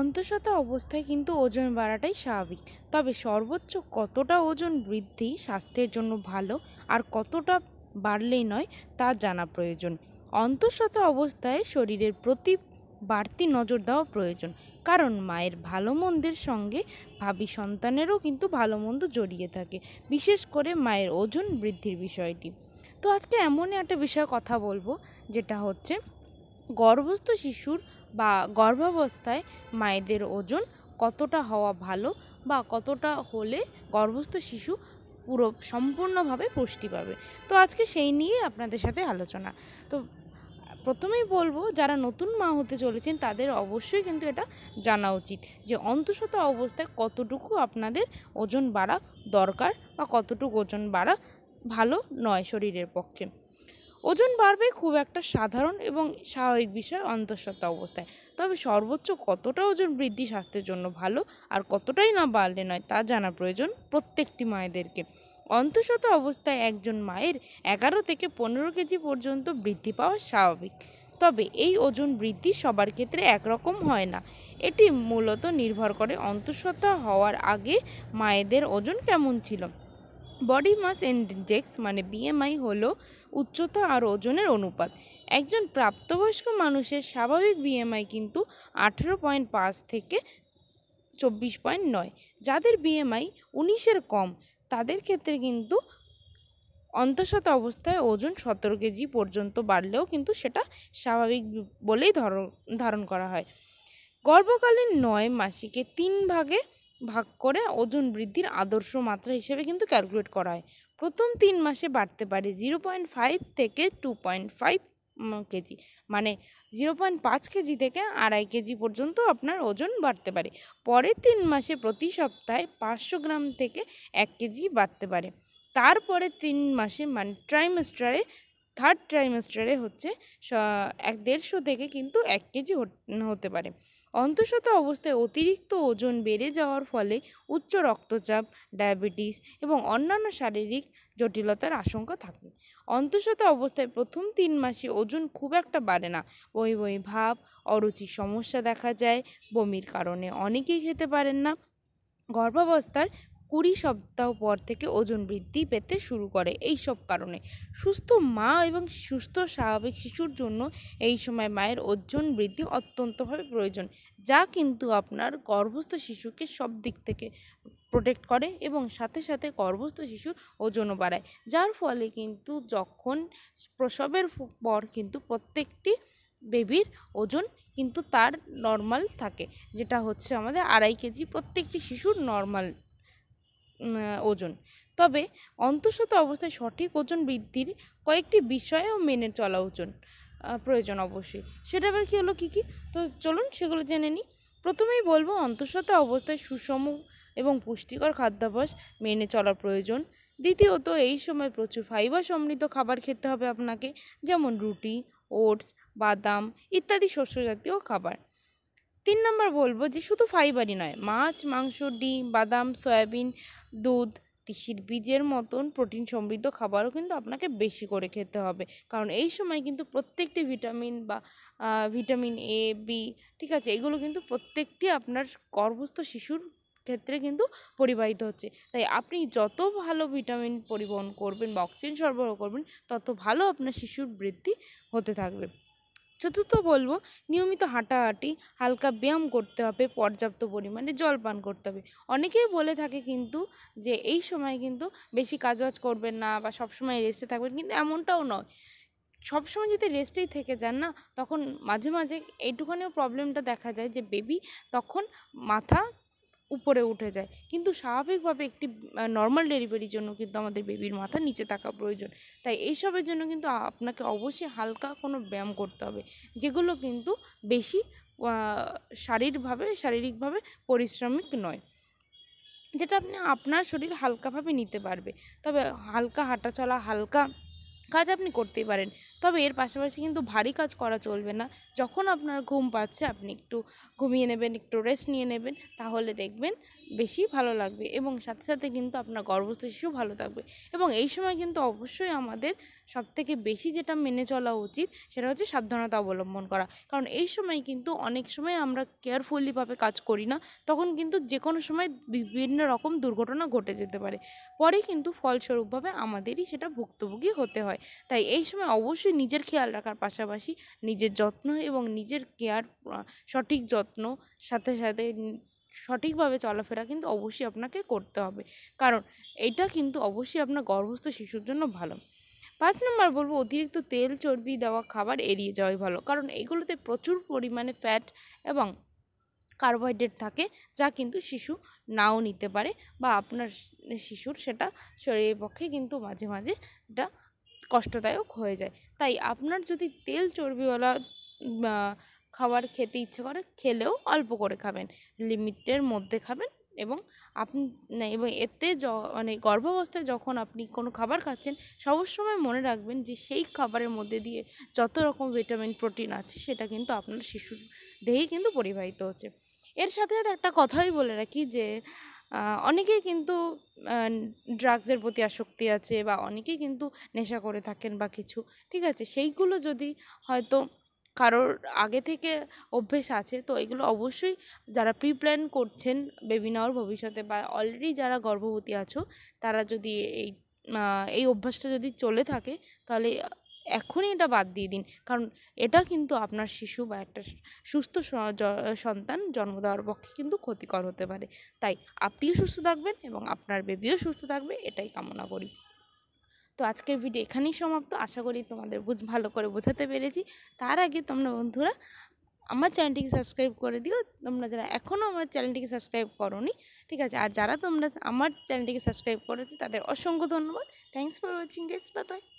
অন্তঃসত্ত্বা অবস্থায় কিন্তু ওজন বাড়াটাই স্বাভাবিক তবে সর্বোচ্চ কতটা ওজন বৃদ্ধি স্বাস্থ্যের জন্য ভালো আর কতটা বাড়লেই নয় তা জানা প্রয়োজন অন্তঃসত অবস্থায় শরীরের প্রতি বাড়তি নজর দেওয়া প্রয়োজন কারণ মায়ের ভালো মন্দের সঙ্গে ভাবি সন্তানেরও কিন্তু ভালো মন্দ জড়িয়ে থাকে বিশেষ করে মায়ের ওজন বৃদ্ধির বিষয়টি তো আজকে এমনই একটা বিষয়ে কথা বলবো যেটা হচ্ছে গর্ভস্থ শিশুর বা গর্ভাবস্থায় মায়েদের ওজন কতটা হওয়া ভালো বা কতটা হলে গর্ভস্থ শিশু পুরো সম্পূর্ণভাবে পুষ্টি পাবে তো আজকে সেই নিয়ে আপনাদের সাথে আলোচনা তো প্রথমেই বলবো যারা নতুন মা হতে চলেছেন তাদের অবশ্যই কিন্তু এটা জানা উচিত যে অন্তঃসত অবস্থায় কতটুকু আপনাদের ওজন বাড়া দরকার বা কতটুকু ওজন বাড়া ভালো নয় শরীরের পক্ষে ওজন বাড়বে খুব একটা সাধারণ এবং স্বাভাবিক বিষয় অন্তঃসত্ত্বা অবস্থায় তবে সর্বোচ্চ কতটা ওজন বৃদ্ধি স্বাস্থ্যের জন্য ভালো আর কতটাই না বাড়লে নয় তা জানা প্রয়োজন প্রত্যেকটি মায়েদেরকে অন্তঃসত অবস্থায় একজন মায়ের এগারো থেকে পনেরো কেজি পর্যন্ত বৃদ্ধি পাওয়া স্বাভাবিক তবে এই ওজন বৃদ্ধি সবার ক্ষেত্রে একরকম হয় না এটি মূলত নির্ভর করে অন্তঃসত্ত্বা হওয়ার আগে মায়েদের ওজন কেমন ছিল বডি মাস ইন্ডেক্স মানে বিএমআই হল উচ্চতা আর ওজনের অনুপাত একজন প্রাপ্তবয়স্ক মানুষের স্বাভাবিক বিএমআই কিন্তু আঠেরো পয়েন্ট পাঁচ থেকে চব্বিশ পয়েন্ট নয় যাদের বিএমআই উনিশের কম তাদের ক্ষেত্রে কিন্তু অন্তঃসত অবস্থায় ওজন সতেরো কেজি পর্যন্ত বাড়লেও কিন্তু সেটা স্বাভাবিক বলেই ধর ধারণ করা হয় গর্ভকালীন নয় মাসিকে তিন ভাগে ভাগ করে ওজন বৃদ্ধির আদর্শ মাত্রা হিসেবে কিন্তু ক্যালকুলেট করা হয় প্রথম তিন মাসে বাড়তে পারে জিরো পয়েন্ট ফাইভ থেকে টু পয়েন্ট ফাইভ কেজি মানে জিরো পয়েন্ট পাঁচ কেজি থেকে আড়াই কেজি পর্যন্ত আপনার ওজন বাড়তে পারে পরের তিন মাসে প্রতি সপ্তাহে পাঁচশো গ্রাম থেকে এক কেজি বাড়তে পারে তারপরে তিন মাসে মানে ট্রাইমাস্টারে থার্ড ট্রাইমেস্টারে হচ্ছে এক দেড়শো থেকে কিন্তু এক কেজি হতে পারে অন্তঃসত অবস্থায় অতিরিক্ত ওজন বেড়ে যাওয়ার ফলে উচ্চ রক্তচাপ ডায়াবেটিস এবং অন্যান্য শারীরিক জটিলতার আশঙ্কা থাকে অন্তঃসত অবস্থায় প্রথম তিন মাসে ওজন খুব একটা বাড়ে না বই বই ভাব অরুচির সমস্যা দেখা যায় বমির কারণে অনেকেই খেতে পারেন না গর্ভাবস্থার কুড়ি সপ্তাহ পর থেকে ওজন বৃদ্ধি পেতে শুরু করে এই সব কারণে সুস্থ মা এবং সুস্থ স্বাভাবিক শিশুর জন্য এই সময় মায়ের ওজন বৃদ্ধি অত্যন্তভাবে প্রয়োজন যা কিন্তু আপনার গর্ভস্থ শিশুকে সব দিক থেকে প্রোটেক্ট করে এবং সাথে সাথে গর্ভস্থ শিশুর ওজনও বাড়ায় যার ফলে কিন্তু যখন প্রসবের পর কিন্তু প্রত্যেকটি বেবির ওজন কিন্তু তার নর্মাল থাকে যেটা হচ্ছে আমাদের আড়াই কেজি প্রত্যেকটি শিশুর নর্মাল ওজন তবে অন্তঃসত অবস্থায় সঠিক ওজন বৃদ্ধির কয়েকটি বিষয়ও মেনে চলা ওজন প্রয়োজন অবশ্যই সেটা আবার কী হলো কী কী তো চলুন সেগুলো জেনে নিই প্রথমেই বলবো অন্তঃসত অবস্থায় সুষম এবং পুষ্টিকর খাদ্যাভ্যাস মেনে চলা প্রয়োজন দ্বিতীয়ত এই সময় প্রচুর ফাইবার সমৃদ্ধ খাবার খেতে হবে আপনাকে যেমন রুটি ওটস বাদাম ইত্যাদি শস্য জাতীয় খাবার তিন নম্বর বলবো যে শুধু ফাইবারই নয় মাছ মাংস ডিম বাদাম সয়াবিন দুধ তিসির বীজের মতন প্রোটিন সমৃদ্ধ খাবারও কিন্তু আপনাকে বেশি করে খেতে হবে কারণ এই সময় কিন্তু প্রত্যেকটি ভিটামিন বা ভিটামিন এ বি ঠিক আছে এগুলো কিন্তু প্রত্যেকটি আপনার গর্ভস্থ শিশুর ক্ষেত্রে কিন্তু পরিবাহিত হচ্ছে তাই আপনি যত ভালো ভিটামিন পরিবহন করবেন বা অক্সিজেন সরবরাহ করবেন তত ভালো আপনার শিশুর বৃদ্ধি হতে থাকবে চতুর্থ বলবো নিয়মিত হাঁটাহাঁটি হালকা ব্যায়াম করতে হবে পর্যাপ্ত পরিমাণে জল পান করতে হবে অনেকেই বলে থাকে কিন্তু যে এই সময় কিন্তু বেশি কাজবাজ করবেন না বা সবসময় রেস্টে থাকবেন কিন্তু এমনটাও নয় সবসময় যদি রেস্টেই থেকে যান না তখন মাঝে মাঝে এইটুখানিও প্রবলেমটা দেখা যায় যে বেবি তখন মাথা উপরে উঠে যায় কিন্তু স্বাভাবিকভাবে একটি নর্মাল ডেলিভারির জন্য কিন্তু আমাদের বেবির মাথা নিচে থাকা প্রয়োজন তাই এইসবের জন্য কিন্তু আপনাকে অবশ্যই হালকা কোনো ব্যায়াম করতে হবে যেগুলো কিন্তু বেশি শারীরভাবে শারীরিকভাবে পরিশ্রমিক নয় যেটা আপনি আপনার শরীর হালকাভাবে নিতে পারবে তবে হালকা হাঁটাচলা হালকা কাজ আপনি করতেই পারেন তবে এর পাশাপাশি কিন্তু ভারী কাজ করা চলবে না যখন আপনার ঘুম পাচ্ছে আপনি একটু ঘুমিয়ে নেবেন একটু রেস্ট নিয়ে নেবেন তাহলে দেখবেন বেশি ভালো লাগবে এবং সাথে সাথে কিন্তু আপনার গর্ভস্থ শিশু ভালো থাকবে এবং এই সময় কিন্তু অবশ্যই আমাদের সবথেকে বেশি যেটা মেনে চলা উচিত সেটা হচ্ছে সাবধানতা অবলম্বন করা কারণ এই সময় কিন্তু অনেক সময় আমরা কেয়ারফুলিভাবে কাজ করি না তখন কিন্তু যে কোনো সময় বিভিন্ন রকম দুর্ঘটনা ঘটে যেতে পারে পরে কিন্তু ফলস্বরূপভাবে আমাদেরই সেটা ভুক্তভোগী হতে হয় হয় তাই এই সময় অবশ্যই নিজের খেয়াল রাখার পাশাপাশি নিজের যত্ন এবং নিজের কেয়ার সঠিক যত্ন সাথে সাথে সঠিকভাবে চলাফেরা কিন্তু অবশ্যই আপনাকে করতে হবে কারণ এটা কিন্তু অবশ্যই আপনার গর্ভস্থ শিশুর জন্য ভালো পাঁচ নম্বর বলবো অতিরিক্ত তেল চর্বি দেওয়া খাবার এড়িয়ে যাওয়াই ভালো কারণ এগুলোতে প্রচুর পরিমাণে ফ্যাট এবং কার্বোহাইড্রেট থাকে যা কিন্তু শিশু নাও নিতে পারে বা আপনার শিশুর সেটা শরীরের পক্ষে কিন্তু মাঝে মাঝে এটা কষ্টদায়ক হয়ে যায় তাই আপনার যদি তেল চর্বিওয়ালা খাবার খেতে ইচ্ছে করে খেলেও অল্প করে খাবেন লিমিটের মধ্যে খাবেন এবং আপনি এবং এতে য মানে গর্ভাবস্থায় যখন আপনি কোনো খাবার খাচ্ছেন সবসময় মনে রাখবেন যে সেই খাবারের মধ্যে দিয়ে যত রকম ভিটামিন প্রোটিন আছে সেটা কিন্তু আপনার শিশুর দেহেই কিন্তু পরিবাহিত হচ্ছে এর সাথে সাথে একটা কথাই বলে রাখি যে অনেকেই কিন্তু ড্রাগসের প্রতি আসক্তি আছে বা অনেকেই কিন্তু নেশা করে থাকেন বা কিছু ঠিক আছে সেইগুলো যদি হয়তো কারোর আগে থেকে অভ্যেস আছে তো এগুলো অবশ্যই যারা প্রি প্ল্যান করছেন বেবি নেওয়ার ভবিষ্যতে বা অলরেডি যারা গর্ভবতী আছো তারা যদি এই এই অভ্যাসটা যদি চলে থাকে তাহলে এখনই এটা বাদ দিয়ে দিন কারণ এটা কিন্তু আপনার শিশু বা একটা সুস্থ সন্তান জন্ম দেওয়ার পক্ষে কিন্তু ক্ষতিকর হতে পারে তাই আপনিও সুস্থ থাকবেন এবং আপনার বেবিও সুস্থ থাকবে এটাই কামনা করি তো আজকের ভিডিও এখানেই সমাপ্ত আশা করি তোমাদের বুঝ ভালো করে বোঝাতে পেরেছি তার আগে তোমরা বন্ধুরা আমার চ্যানেলটিকে সাবস্ক্রাইব করে দিও তোমরা যারা এখনও আমার চ্যানেলটিকে সাবস্ক্রাইব করোনি ঠিক আছে আর যারা তোমরা আমার চ্যানেলটিকে সাবস্ক্রাইব করেছো তাদের অসংখ্য ধন্যবাদ thanks for watching guys bye by